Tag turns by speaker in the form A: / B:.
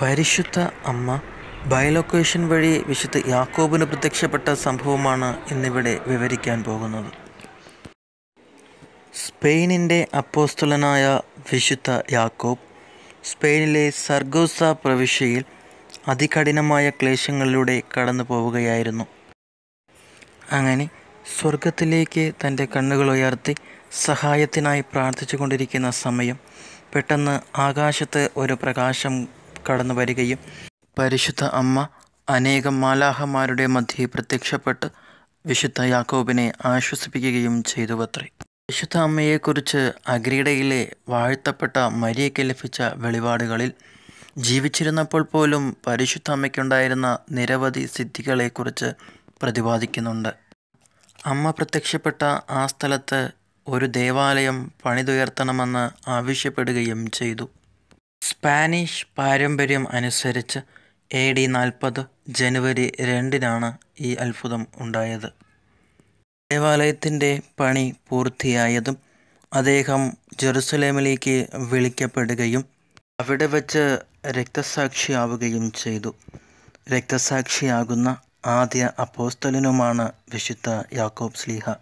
A: പരിശുദ്ധ അമ്മ ബയലൊക്കേഷൻ വഴി വിശുദ്ധ യാക്കോബിന് പ്രത്യക്ഷപ്പെട്ട സംഭവമാണ് ഇന്നിവിടെ വിവരിക്കാൻ പോകുന്നത് സ്പെയിനിൻ്റെ അപ്പോസ്തുലനായ വിശുദ്ധ യാക്കോബ് സ്പെയിനിലെ സർഗോസ പ്രവിശ്യയിൽ അതികഠിനമായ ക്ലേശങ്ങളിലൂടെ കടന്നു പോവുകയായിരുന്നു അങ്ങനെ സ്വർഗത്തിലേക്ക് തൻ്റെ കണ്ണുകൾ ഉയർത്തി സഹായത്തിനായി പ്രാർത്ഥിച്ചു കൊണ്ടിരിക്കുന്ന സമയം പെട്ടെന്ന് ആകാശത്ത് ഒരു പ്രകാശം കടന്നു വരികയും പരിശുദ്ധ അമ്മ അനേകം മാലാഹമാരുടെ മധ്യേ പ്രത്യക്ഷപ്പെട്ട് വിശുദ്ധ യാക്കോബിനെ ആശ്വസിപ്പിക്കുകയും ചെയ്തുവത്രേ വിശുദ്ധ അമ്മയെക്കുറിച്ച് അഗ്രീഡയിലെ വാഴ്ത്തപ്പെട്ട മരിയയ്ക്ക് ലഭിച്ച വെളിപാടുകളിൽ ജീവിച്ചിരുന്നപ്പോൾ പോലും പരിശുദ്ധ അമ്മയ്ക്കുണ്ടായിരുന്ന നിരവധി സിദ്ധികളെക്കുറിച്ച് പ്രതിപാദിക്കുന്നുണ്ട് അമ്മ പ്രത്യക്ഷപ്പെട്ട ആ സ്ഥലത്ത് ഒരു ദേവാലയം പണിതുയർത്തണമെന്ന് ആവശ്യപ്പെടുകയും ചെയ്തു സ്പാനിഷ് പാരമ്പര്യം അനുസരിച്ച് എ ഡി നാൽപ്പത് ജനുവരി രണ്ടിനാണ് ഈ അത്ഭുതം ഉണ്ടായത് ദേവാലയത്തിൻ്റെ പണി പൂർത്തിയായതും അദ്ദേഹം ജെറുസലേമിലേക്ക് വിളിക്കപ്പെടുകയും അവിടെ വച്ച് രക്തസാക്ഷിയാവുകയും ചെയ്തു രക്തസാക്ഷിയാകുന്ന ആദ്യ അപ്പോസ്തലനുമാണ് വിശുദ്ധ യാക്കോബ് സ്ലീഹ